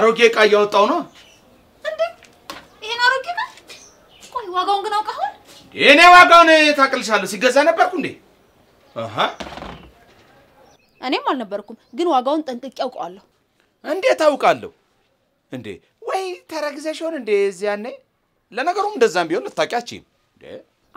አሮጌ እቃ እያወጣው ነው እንዴ? ይሄን አሮጌ እቃ? ቆይ ዋጋውን ግን አውቀኸዋል? እኔ ዋጋውን ታቅልሻለሁ። ሲገዛ ነበርኩ እንዴ? አሃ እኔም አልነበርኩም፣ ግን ዋጋውን ጠንቅቄ አውቀዋለሁ። እንዴት አውቃለሁ እንዴ? ወይ ተረግዘሽ ይሆን እንዴ? እዚያኔ ለነገሩም እንደዛም ቢሆን ልታውቂያችም።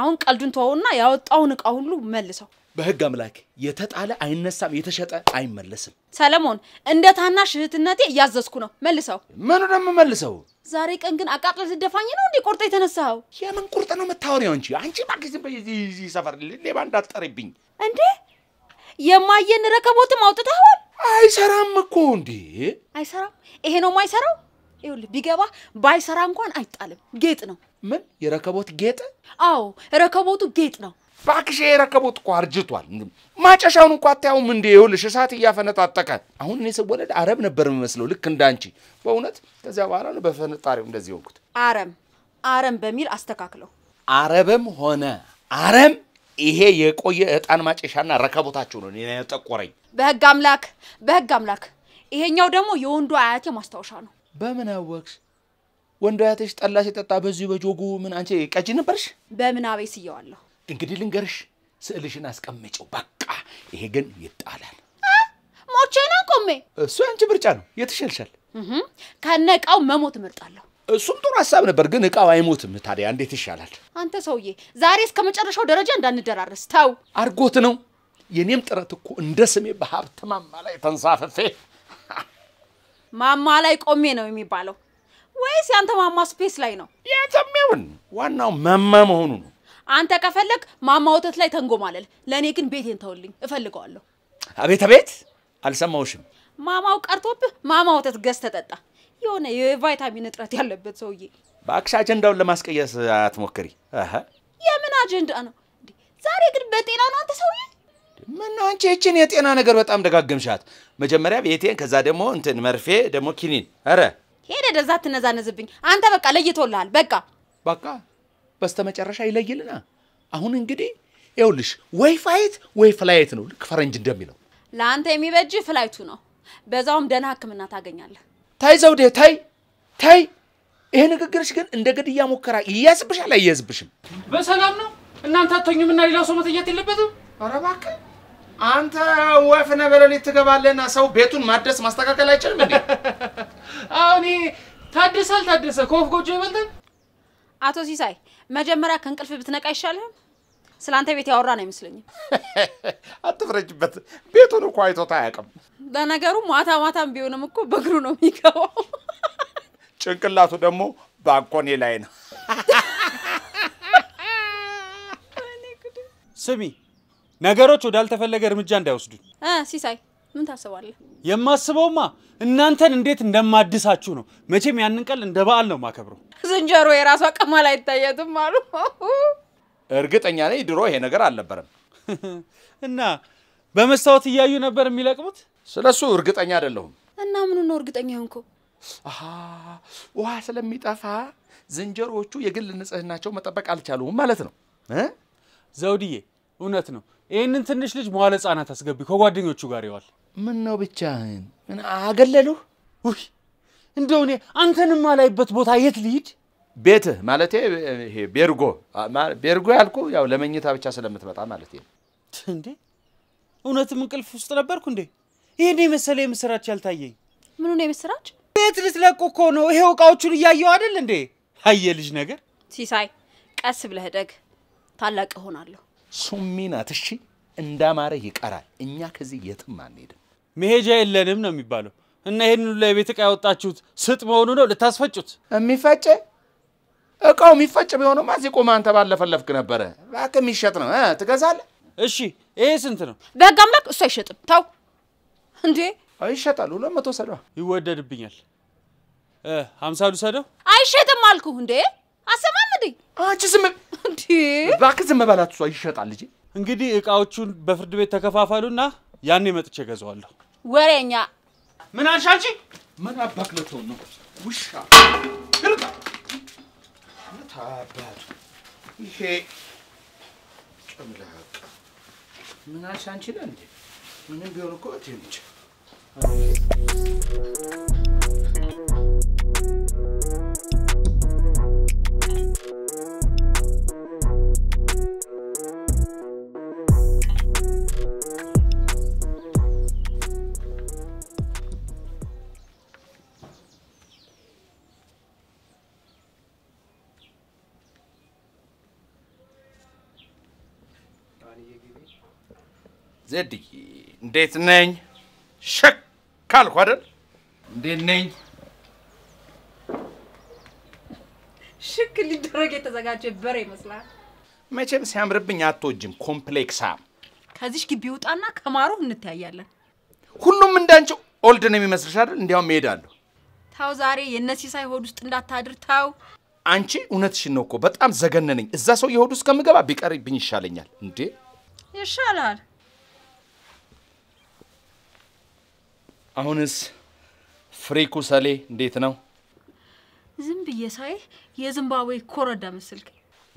አሁን ቀልዱን ተወውና ያወጣውን እቃ ሁሉ መልሰው በህግ አምላክ የተጣለ አይነሳም፣ የተሸጠ አይመለስም። ሰለሞን፣ እንደ ታናሽ እህትነቴ እያዘዝኩ ነው። መልሰው። ምኑ ነው መልሰው? ዛሬ ቀን ግን አቃጥለ ልደፋኝ ነው እንዴ? ቁርጥ የተነሳኸው? የምን ቁርጥ ነው የምታወሪው አንቺ? አንቺ እባክሽ ዝም በይ። እዚህ ሰፈር ሌባ እንዳትጠሪብኝ እንዴ። የማየን ረከቦትም አውጥተኸዋል? አይሰራም እኮ እንዴ! አይሰራም። ይሄ ነው ማይሰራው። ይኸውልህ ቢገባ ባይሰራ እንኳን አይጣልም፣ ጌጥ ነው። ምን የረከቦት ጌጥ? አዎ ረከቦቱ ጌጥ ነው። እባክሽ የረከቡት እኮ አርጅቷል። ማጨሻውን እንኳ አታየውም እንዴ? ይኸውልሽ እሳት እያፈነጣጠቀ። አሁን እኔ ስወለድ አረብ ነበር የምመስለው ልክ እንዳንቺ በእውነት። ከዚያ በኋላ ነው በፈነጣሪው እንደዚህ ሆንኩት። አረም አረም በሚል አስተካክለው። አረብም ሆነ አረም ይሄ የቆየ እጣን ማጨሻና ረከቦታችሁ ነው ጠቆረኝ። በህግ አምላክ በህግ አምላክ። ይሄኛው ደግሞ የወንዱ አያቴ ማስታወሻ ነው። በምን አወቅሽ? ወንዱ አያቴሽ ጠላ ሲጠጣ በዚሁ በጆጉ ምን አንቺ ቀጂ ነበርሽ? በምን አቤ ስየዋለሁ። እንግዲህ ልንገርሽ፣ ስዕልሽን አስቀምጪው። በቃ ይሄ ግን ይጣላል። ሞቼ ነው ቆሜ። እሱ ያንቺ ምርጫ ነው። የት ይሻልሻል? ከነ እቃው መሞት እመርጣለሁ። እሱም ጥሩ ሀሳብ ነበር፣ ግን እቃው አይሞትም። ታዲያ እንዴት ይሻላል? አንተ ሰውዬ ዛሬ እስከ መጨረሻው ደረጃ እንዳንደራረስ። ተው፣ አርጎት ነው። የኔም ጥረት እኮ እንደ ስሜ በሀብት ማማ ላይ ተንሳፍፌ ማማ ላይ ቆሜ ነው የሚባለው ወይስ ያንተ ማማ ስፔስ ላይ ነው? የትም ዋናው ማማ መሆኑ ነው። አንተ ከፈለግ ማማ ወተት ላይ ተንጎማለል። ለእኔ ግን ቤቴን ተውልኝ፣ እፈልገዋለሁ። አቤት አቤት፣ አልሰማውሽም። ማማው ቀርቶብህ ማማ ወተት ገዝተህ ጠጣ። የሆነ የቫይታሚን እጥረት ያለበት ሰውዬ። በአክሽ አጀንዳውን ለማስቀየስ አትሞክሪ። የምን አጀንዳ ነው? ዛሬ ግን በጤና ነው አንተ ሰውዬ? ምን አንቺ ይችን የጤና ነገር በጣም ደጋግምሻት። መጀመሪያ ቤቴን፣ ከዛ ደግሞ እንትን መርፌ፣ ደግሞ ኪኒን። ኧረ ሄደ ደዛ ትነዛነዝብኝ። አንተ በቃ ለይቶልሃል። በቃ በቃ በስተመጨረሻ ይለይልና አሁን እንግዲህ ይኸውልሽ ወይ ፋይት ወይ ፍላይት ነው። ልክ ፈረንጅ እንደሚለው ለአንተ የሚበጅ ፍላይቱ ነው። በዛውም ደህና ሕክምና ታገኛለህ። ታይ ዘውዴ፣ ታይ ታይ። ይሄ ንግግርሽ ግን እንደ ግድያ ሙከራ ይያዝብሻል። አይያዝብሽም? በሰላም ነው። እናንተ አትተኙም እና ሌላው ሰው መተኛት የለበትም። ኧረ እባክህ አንተ ወፍ ነህ። በሌሊት ትገባለህና ሰው ቤቱን ማደስ ማስተካከል አይችልም እንዴ? አሁን ታደሰ አልታደሰ ከወፍ ጎጆ ይበልጣል። አቶ ሲሳይ መጀመሪያ ከእንቅልፍ ብትነቃ አይሻልህም? ስለ አንተ ቤት ያወራ ነው አይመስለኝም። አትፍረጅበት፣ ቤቱን እኮ አይቶት አያውቅም። ለነገሩ ማታ ማታም ቢሆንም እኮ በእግሩ ነው የሚገባው። ጭንቅላቱ ደግሞ ባኮኔ ላይ ነው። ስሚ፣ ነገሮች ወዳልተፈለገ እርምጃ እንዳይወስዱኝ ሲሳይ ምን ታስባለህ? የማስበውማ እናንተን እንዴት እንደማድሳችሁ ነው። መቼም ያንን ቀል እንደ በዓል ነው ማከብረው። ዝንጀሮ የራሷ ቀማል አይታየትም አሉ። እርግጠኛ ነኝ ድሮ ይሄ ነገር አልነበረም። እና በመስታወት እያዩ ነበር የሚለቅሙት። ስለሱ እርግጠኛ አይደለሁም። እና ምኑ ነው እርግጠኛ ሆንኩ? ውሃ ስለሚጠፋ ዝንጀሮዎቹ የግል ንጽህናቸው መጠበቅ አልቻሉም ማለት ነው። ዘውድዬ፣ እውነት ነው። ይህንን ትንሽ ልጅ መዋለ ህጻናት አስገቢ፣ ከጓደኞቹ ጋር ይዋል። ምን ነው ብቻህን? ምን አገለሉህ? ውይ እንደው እኔ አንተንም ማላይበት ቦታ የት ልሂድ? ቤትህ ማለት ይሄ ቤርጎ ቤርጎ ያልኩ ያው ለመኝታ ብቻ ስለምትመጣ ማለት ነው። እንዴ እውነትም እንቅልፍ ውስጥ ነበርኩ እንዴ? ይህን የመሰለ የምስራች ያልታየኝ። ምኑ ነው የምስራች? ቤት ልትለቁ እኮ ነው። ይሄው እቃዎቹን እያየው አይደል እንዴ? አየ ልጅ ነገር ሲሳይ፣ ቀስ ብለህ ደግ ታላቅ እሆናለሁ። ሱሚ ናት። እሺ እንዳማረ ይቀራል። እኛ ከዚህ የትም አንሄድም። መሄጃ የለንም ነው የሚባለው። እና ይህን ሁሉ የቤት ዕቃ ያወጣችሁት ስጥ መሆኑ ነው ልታስፈጩት? የሚፈጭ እቃው የሚፈጭ ቢሆንማ እዚህ ቆመህ አንተ ባለፈለፍክ ነበረ። እባክህ የሚሸጥ ነው ትገዛለህ። እሺ ይሄ ስንት ነው? በሕግ አምላክ እሱ አይሸጥም። ተው እንዴ! ይሸጣል። ሁለት መቶ ሰደዋ ይወደድብኛል። ሀምሳ ልውሰደው። አይሸጥም አልኩ እንዴ! አሰማም እንዴ! አንቺ ስም እንዴ! እባክህ ዝም በላት፣ እሷ ይሸጣል። ልጄ እንግዲህ እቃዎቹን በፍርድ ቤት ተከፋፈሉና ያኔ መጥቼ እገዛዋለሁ ወሬኛ! ምን አልሽ አንቺ? ምን አባክ ነው? ውሻ ግርጣ ታባቱ ይሄ ጭምላቅ ምን አልሽ አንቺ? ለ እንዴ ምንም ቢሆን እኮ እቴ ነች። ዜድዬ እንዴት ነኝ? ሸክ ካልኩ አይደል? እንዴት ነኝ? ሽክ ሊደረግ የተዘጋጀ በሬ ይመስላል። መቼም ሲያምርብኝ አትወጅም ኮምፕሌክሳ። ከዚሽ ግቢ ውጣና ከማሩ እንተያያለን። ሁሉም እንዳንቺ ኦልድ ነው የሚመስልሽ አይደል? እንዲያውም እሄዳለሁ። ታው ዛሬ የነሲሳይ ሆድ ውስጥ እንዳታድር ታው። አንቺ እውነትሽን ነው እኮ በጣም ዘገነነኝ። እዛ ሰው የሆድ ውስጥ ከምገባ ቢቀርብኝ ይሻለኛል። እንዴ ይሻላል። አሁንስ ፍሬ ሰሌ እንዴት ነው? ዝም ብዬ ሳይ የዝምባብዌ ኮረዳ መስልክ።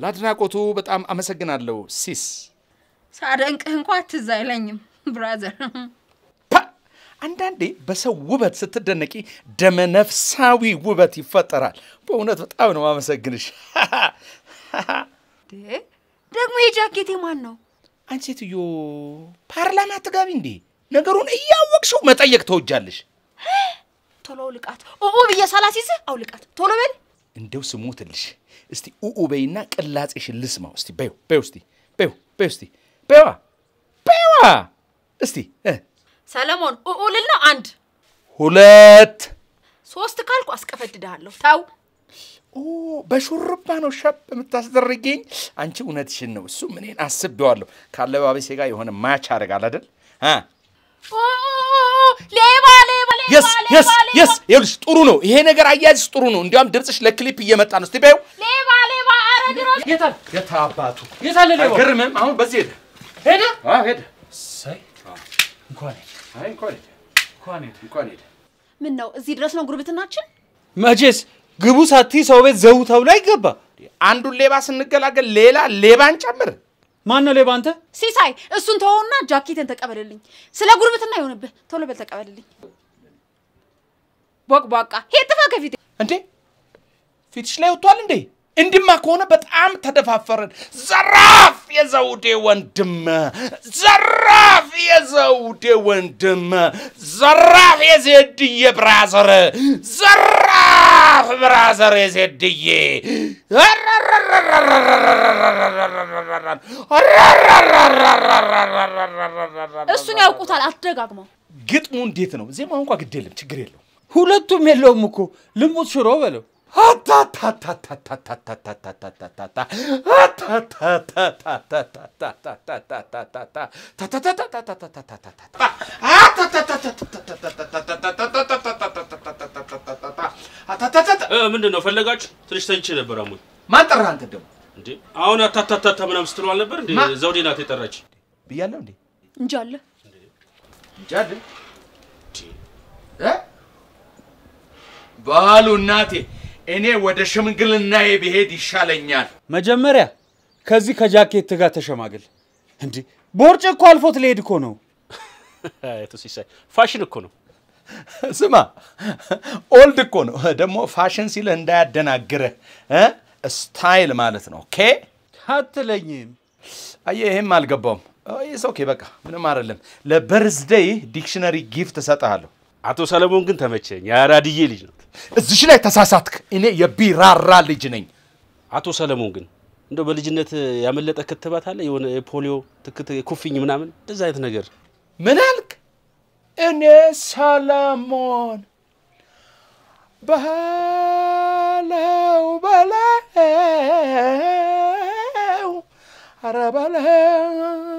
ለአድናቆቱ በጣም አመሰግናለሁ ሲስ። ሳደንቅህ እንኳ ትዝ አይለኝም ብራዘር። አንዳንዴ በሰው ውበት ስትደነቂ ነፍሳዊ ውበት ይፈጠራል። በእውነት በጣም ነው አመሰግንሽ። ደግሞ የጃኬቴ ማን ነው? አንቺ ሴትዮ ፓርላማ ትጋቢ እንዴ? ነገሩን እያወቅሽው መጠየቅ ተወጃለሽ። ቶሎ አውልቃት፣ ኡኡ ብዬ ሳላሲዝ አውልቃት፣ ቶሎ በል። እንደው ስሞትልሽ እስቲ ኡኡ በይና ቅላጼሽን ልስማው እስቲ። በይው በይው እስቲ በይው በይው እስቲ በይዋ በይዋ እስቲ። ሰለሞን ኡኡ ልል ነው። አንድ ሁለት ሶስት ካልኩ አስቀፈድድሃለሁ። ተው። ኦ በሹርባ ነው ሸብ የምታስደርጊኝ አንቺ። እውነትሽን ነው። እሱ ምንን አስቤዋለሁ። ካለባበሴ ጋር የሆነ ማች አደርጋል አይደል? የስ ይኸውልሽ፣ ጥሩ ነው ይሄ ነገር አያያዝሽ ጥሩ ነው። እንዲያውም ድርጽሽ ለክሊፕ እየመጣ ነው። በይው። የት አባቱ የት አለ ሌባ? አሁን በዚህ ሄደ ሄደ ሄደ። እሰይ እንኳን እንኳን ሄደ። ምን ነው እዚህ ድረስ ነው ጉርብትናችን? መቼስ ግቡ ሳትይ ሰው ቤት ዘውተው ገባ። አንዱን ሌባ ስንገላገል ሌላ ሌባ እንጨምር? ማን ነው ሌባ? አንተ ሲሳይ። እሱን ተወውና ጃኬትን ተቀበልልኝ። ስለ ጉርብትና ይሆንብህ፣ ቶሎ በል ተቀበልልኝ። ቦቅቧቃ ሄድ፣ ጥፋ ከፊቴ። እንዴ ፊትሽ ላይ ወጥቷል እንዴ? እንድማ ከሆነ በጣም ተደፋፈርን። ዘራፍ የዘውዴ ወንድም፣ ዘራፍ የዘውዴ ወንድም፣ ዘራፍ የዜድዬ ብራዘር፣ ዘራፍ ብራዘር የዜድዬ እሱን ያውቁታል። አትደጋግመው። ግጥሙ እንዴት ነው? ዜማ እንኳ ግድ የለም ችግር የለው። ሁለቱም የለውም እኮ ልሙት ሽሮ በለው ምንድን ነው ፈለጋችሁ? ትንሽ ተኝቼ ነበር አሞኝ። ማን ጠራህ አንተ ደግሞ? እንዴ አሁን አታታታታ ምናምን ስትለው አልነበር እንዴ? ዘውዴ ናት የጠራች ብያለሁ እንዴ? አለ አለ እናቴ እኔ ወደ ሽምግልናዬ ብሄድ ይሻለኛል። መጀመሪያ ከዚህ ከጃኬት ጋር ተሸማግል። እንዴ ቦርጭ እኮ አልፎት ሊሄድ እኮ ነው። አቶ ሲሳይ ፋሽን እኮ ነው። ስማ ኦልድ እኮ ነው። ደግሞ ፋሽን ሲልህ እንዳያደናግርህ ስታይል ማለት ነው። ኬ አትለኝም። አየ ይሄም አልገባውም። ይህ ኦኬ፣ በቃ ምንም አይደለም። ለበርዝደይ ዲክሽነሪ ጊፍት እሰጥሃለሁ። አቶ ሰለሞን ግን ተመቸኝ። የአራድዬ ልጅ ነው። እዚሽ ላይ ተሳሳትክ። እኔ የቢራራ ልጅ ነኝ። አቶ ሰለሞን ግን እንደው በልጅነት ያመለጠ ክትባት አለ? የሆነ የፖሊዮ ትክት፣ ኩፍኝ ምናምን እንደዛ አይነት ነገር። ምን አልክ? እኔ ሰለሞን በለው በለው ኧረ በለው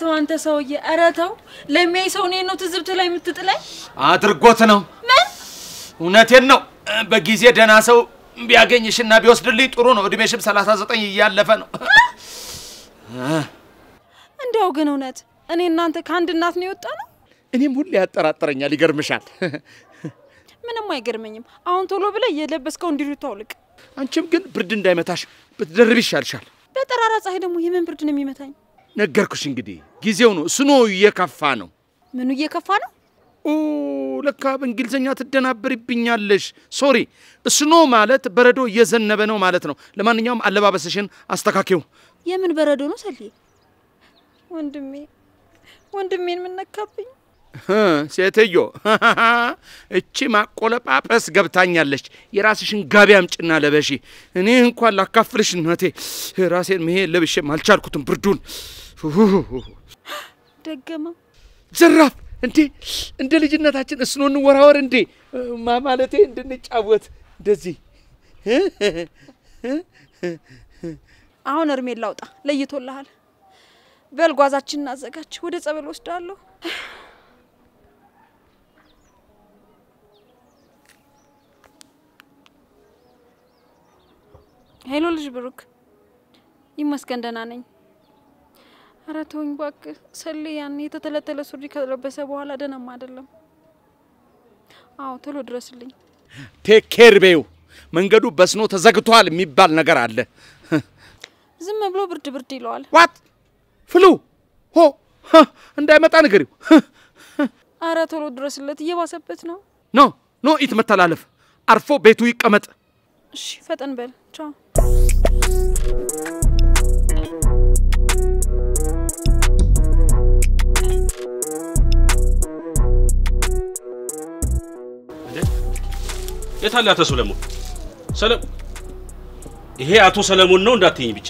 ተው አንተ ሰውዬ፣ ኧረ ተው። ለሚያይ ሰው እኔን ነው ትዝብት ላይ የምትጥለኝ? አድርጎት ነው። ምን? እውነቴን ነው። በጊዜ ደህና ሰው ቢያገኝሽና ቢወስድልኝ ጥሩ ነው። እድሜሽም 39 እያለፈ ነው። እንደው ግን እውነት እኔ እናንተ ከአንድ እናት ነው የወጣ ነው። እኔም ሁሌ ያጠራጥረኛል። ይገርምሻል። ምንም አይገርመኝም። አሁን ቶሎ ብለህ የለበስከው እንዲሉ ታውልቅ። አንቺም ግን ብርድ እንዳይመታሽ ብትደርብ ይሻልሻል። በጠራራ ፀሐይ ደግሞ የምን ብርድ ነው የሚመታኝ? ነገርኩሽ። እንግዲህ ጊዜው ነው። እሱ ነው እየከፋ ነው። ምኑ እየከፋ ነው? ኦ ለካ በእንግሊዝኛ ትደናበርብኛለሽ። ሶሪ። ስኖ ማለት በረዶ እየዘነበ ነው ማለት ነው። ለማንኛውም አለባበስሽን አስተካኪው። የምን በረዶ ነው ሰልዬ? ወንድሜ ወንድሜን የምነካብኝ ሴትዮ፣ እቺ ማቆለጳጰስ ገብታኛለች። የራስሽን ጋቢ አምጭና ለበሺ። እኔ እንኳን ላካፍልሽ እናቴ፣ ራሴን መሄ ለብሼም አልቻልኩትም ብርዱን ደገማ ዘራፍ እንዴ! እንደ ልጅነታችን እስኖ እንወራወር እንዴ ማለቴ እንድንጫወት እንደዚህ አሁን እርሜ ላውጣ ለይቶልሃል። በል ጓዛችን እናዘጋጅ፣ ወደ ጸበል ወስዳለሁ። ሄሎ ልጅ ብሩክ፣ ይመስገን ደህና ነኝ። ኧረ ተወኝ እባክህ። ሰሌ ያን የተተለተለ ሱሪ ከለበሰ በኋላ ደህናም አይደለም። አዎ ቶሎ ድረስልኝ። ቴክ ኬር ቤው መንገዱ በስኖ ተዘግቷል የሚባል ነገር አለ። ዝም ብሎ ብርድ ብርድ ይለዋል። ዋት ፍሉ ሆ እንዳይመጣ ንገሪው። አረ ቶሎ ድረስለት፣ እየባሰበት ነው። ኖ ኖ ኢት መተላለፍ አርፎ ቤቱ ይቀመጥ። እሺ ፈጠን በል። ቻው የት አለ አቶ ሰለሞን? ሰለም ይሄ አቶ ሰለሞን ነው እንዳትይኝ ብቻ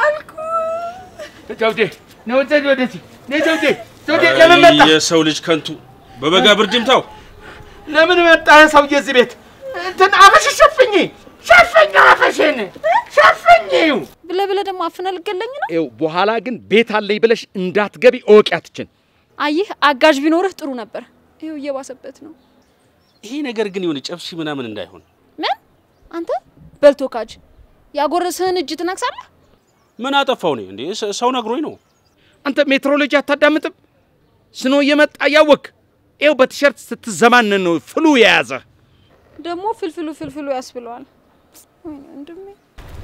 አልኩ። ጨውዴ ነው ዘድ ወደዚህ ነይ ጨውዴ። ጨውዴ ለምን መጣ? የሰው ልጅ ከንቱ በበጋ ብርድ ይምታው። ለምን መጣ ሰውዬ እዚህ ቤት? እንትን አፈሽ ሸፍኝ፣ ሸፍኝ፣ አፈሽን ሸፍኝው ብለ ብለ ደግሞ አፍነህ ልገለኝ ነው። ይኸው በኋላ ግን ቤት አለኝ ብለሽ እንዳትገቢ እወቂያትችን። አይህ አጋዥ ቢኖርህ ጥሩ ነበር። ይኸው እየባሰበት ነው። ይሄ ነገር ግን የሆነ ጨብሺ ምናምን እንዳይሆን። ምን አንተ በልቶ ካጅ ያጎረስህን እጅ ትነክሳለህ? ምን አጠፋው ነው እንዴ? ሰው ነግሮኝ ነው። አንተ ሜትሮሎጂ አታዳምጥም? ስኖ እየመጣ እያወክ ይኸው በቲሸርት ስትዘማን ነው ፍሉ የያዘ ደግሞ ፍልፍሉ ፍልፍሉ ያስብለዋል።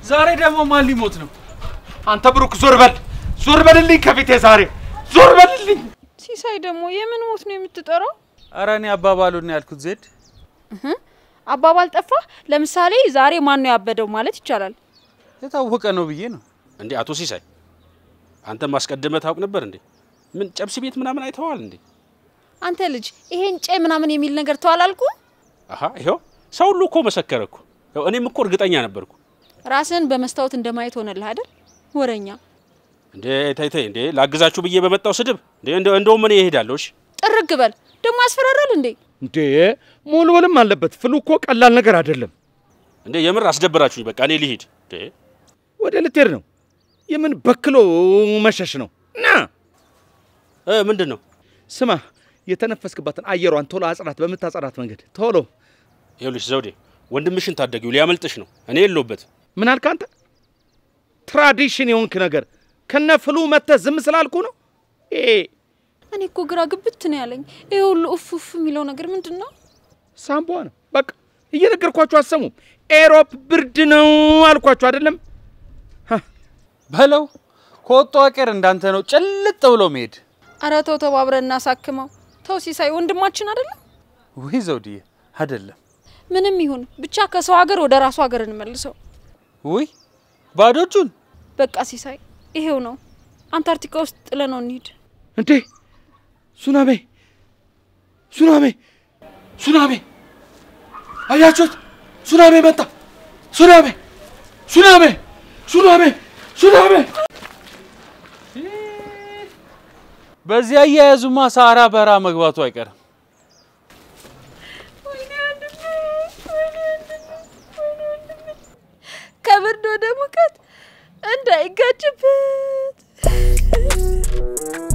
ዛሬ ደግሞ ማን ሊሞት ነው? አንተ ብሩክ ዞር በል ዞር በልልኝ ከፊቴ ዛሬ ዞር በልልኝ። ሲሳይ ደግሞ የምን ሞት ነው የምትጠራው? ኧረ እኔ አባባሉን ያልኩት ዜድ። አባባል ጠፋ። ለምሳሌ ዛሬ ማን ነው ያበደው ማለት ይቻላል። የታወቀ ነው ብዬ ነው። እንዴ አቶ ሲሳይ አንተ ማስቀደመ ታውቅ ነበር እንዴ? ምን ጨብስ ቤት ምናምን አይተዋል እንዴ? አንተ ልጅ ይሄን ጨ ምናምን የሚል ነገር ተዋላልኩ አልኩ። አሀ ይኸው ሰው ሁሉ እኮ መሰከረኩ እኔም እኮ እርግጠኛ ነበርኩ። ራስን በመስታወት እንደማየት ሆነልህ አይደል? ወረኛ እንዴ ተይ ተይ እንዴ ላግዛችሁ ብዬ በመጣው ስድብ እንዴ እንደውም እኔ እሄዳለሁ። እሺ ጥርግ በል። ደግሞ ያስፈራራል እንዴ? እንዴ መወልወልም አለበት። ፍሉ እኮ ቀላል ነገር አይደለም። እንዴ የምር አስደበራችሁኝ። በቃ እኔ ልሂድ። ወደ ልትሄድ ነው? የምን በክሎ መሸሽ ነው? ና ምንድን ነው? ስማ የተነፈስክባትን አየሯን ቶሎ አጽዳት፣ በምታጸዳት መንገድ ቶሎ። ይኸውልሽ ዘውዴ፣ ወንድምሽን ታደጊው፣ ሊያመልጥሽ ነው። እኔ የለሁበት። ምን አልክ አንተ? ትራዲሽን የሆንክ ነገር ከነ ፍሉ መተ ዝም ስላልኩ ነው? እኔ እኮ ግራ ግብት ነው ያለኝ። ይሄ ሁሉ እፍ እፍ የሚለው ነገር ምንድን ነው? ሳምቧ ነው በቃ። እየነገርኳችሁ አሰሙ። ኤሮፕ ብርድ ነው አልኳችሁ አይደለም? በለው ከወጡ አቀር እንዳንተ ነው ጭልጥ ብሎ መሄድ። አረ ተው ተባብረን እናሳክመው። ተው ሲሳይ ወንድማችን አይደለም ወይ ዘውድዬ? አይደለም ምንም ይሁን ብቻ ከሰው ሀገር ወደ ራሱ ሀገር እንመልሰው። ውይ ባዶቹን በቃ ሲሳይ፣ ይሄው ነው አንታርክቲካ ውስጥ ጥለነው እንሂድ እንዴ ሱናሜ ሱናሜ ሱናሜ አያችሁት? ሱናሜ መጣ። ሱናሜ ሱናሜ ሱናሜ ሱናሜ። በዚህ አያያዙማ ሳራ በራ መግባቱ አይቀርም። ከብርድ ወደ ሙቀት እንዳይጋጭበት